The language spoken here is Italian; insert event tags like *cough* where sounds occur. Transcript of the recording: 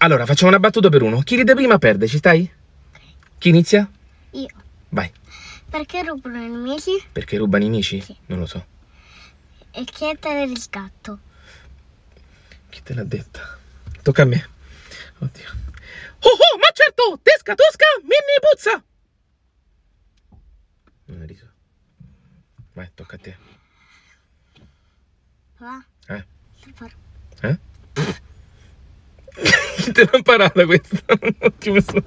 Allora, facciamo una battuta per uno. Chi ride prima perde, ci stai? Chi inizia? Io. Vai. Perché rubano i nemici? Perché rubano i nemici? Sì. Non lo so. E chi è te il riscatto? Chi te l'ha detta? Tocca a me. Oddio. Oh oh, ma certo! Tesca tosca, mini puzza! Non è riso. Vai, tocca a te. Va? Eh? Eh? *laughs* ter *laughs* Tipo assim.